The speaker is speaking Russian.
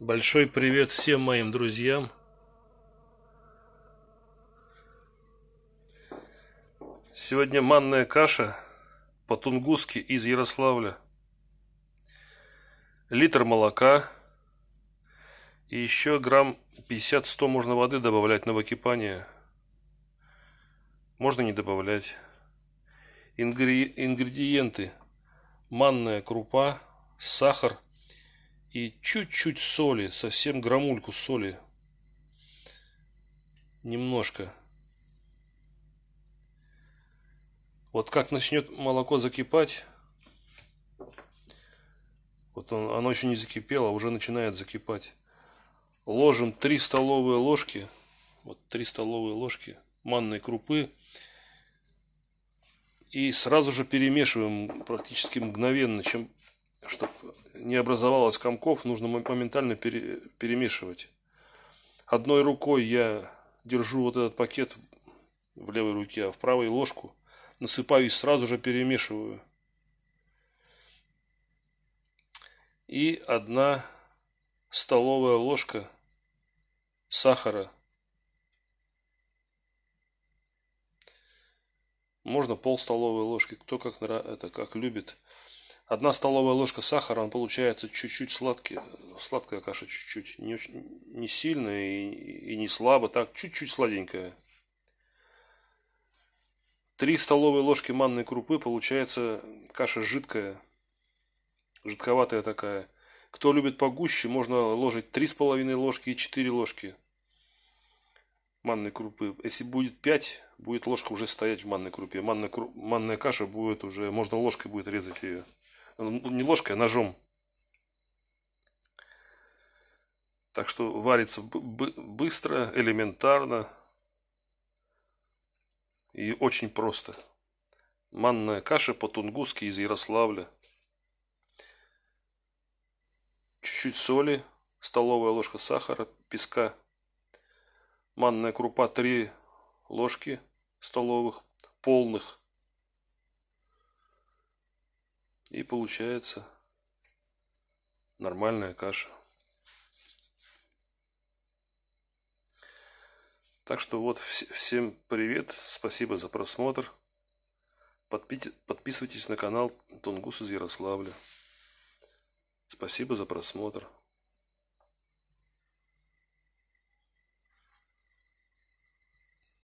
Большой привет всем моим друзьям. Сегодня манная каша по-тунгусски из Ярославля. Литр молока. И еще грамм 50-100 можно воды добавлять на выкипание. Можно не добавлять. Ингри... Ингредиенты. Манная крупа, сахар – и чуть-чуть соли, совсем грамульку соли. Немножко. Вот как начнет молоко закипать, вот он, оно еще не закипело, а уже начинает закипать. Ложим 3 столовые ложки, вот 3 столовые ложки манной крупы. И сразу же перемешиваем практически мгновенно. Чем чтобы не образовалось комков, нужно моментально пере, перемешивать. Одной рукой я держу вот этот пакет в левой руке, а в правой ложку насыпаю и сразу же перемешиваю. И одна столовая ложка сахара. Можно пол столовой ложки, кто как это как любит. Одна столовая ложка сахара, он получается чуть-чуть сладкий, сладкая каша чуть-чуть, не, очень, не сильно и, и не слабо, так чуть-чуть сладенькая. Три столовые ложки манной крупы, получается каша жидкая, жидковатая такая. Кто любит погуще, можно ложить три с половиной ложки и четыре ложки манной крупы. Если будет 5, будет ложка уже стоять в манной крупе. Манная, кру... манная каша будет уже, можно ложкой будет резать ее. Ну, ну, не ложкой, а ножом. Так что варится быстро, элементарно и очень просто. Манная каша по-тунгусски из Ярославля. Чуть-чуть соли, столовая ложка сахара, песка – манная крупа 3 ложки столовых, полных. И получается нормальная каша. Так что вот всем привет, спасибо за просмотр. Подписывайтесь на канал Тунгус из Ярославля. Спасибо за просмотр.